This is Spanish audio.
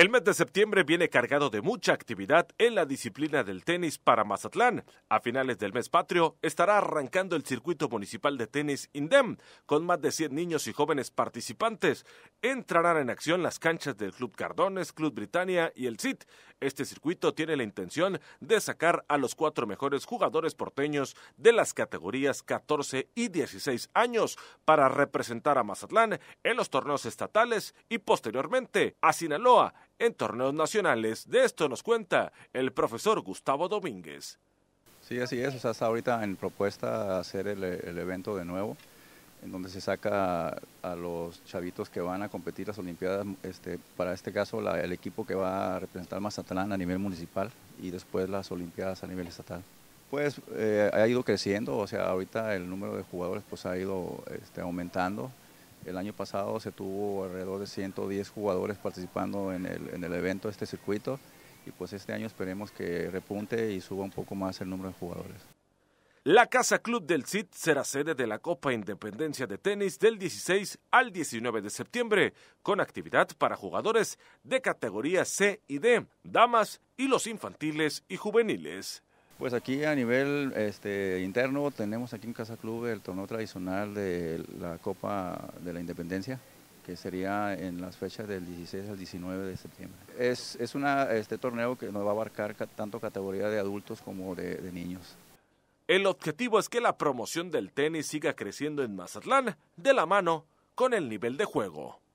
El mes de septiembre viene cargado de mucha actividad en la disciplina del tenis para Mazatlán. A finales del mes patrio estará arrancando el circuito municipal de tenis INDEM, con más de 100 niños y jóvenes participantes. Entrarán en acción las canchas del Club Cardones, Club Britannia y el CIT. Este circuito tiene la intención de sacar a los cuatro mejores jugadores porteños de las categorías 14 y 16 años para representar a Mazatlán en los torneos estatales y posteriormente a Sinaloa en torneos nacionales. De esto nos cuenta el profesor Gustavo Domínguez. Sí, así es. O sea, está ahorita en propuesta hacer el, evento de nuevo, en donde se saca a los chavitos que van a competir las Olimpiadas, este, para este caso el equipo que va a representar Mazatlán a nivel municipal y después las Olimpiadas a nivel estatal. Pues eh, ha ido creciendo, o sea, ahorita el número de jugadores pues ha ido este, aumentando, el año pasado se tuvo alrededor de 110 jugadores participando en el, evento de evento, este circuito, y pues este año esperemos que repunte y suba un poco más el número de jugadores. La Casa Club del CID será sede de la Copa Independencia de Tenis del 16 al 19 de septiembre, con actividad para jugadores de categoría C y D, damas y los infantiles y juveniles. Pues aquí a nivel este, interno tenemos aquí en Casa Club el torneo tradicional de la Copa de la Independencia, que sería en las fechas del 16 al 19 de septiembre. Es, un este, torneo que nos va a abarcar tanto categoría de adultos como de niños. El objetivo es que la promoción del tenis siga creciendo en Mazatlán de la mano con el nivel de juego.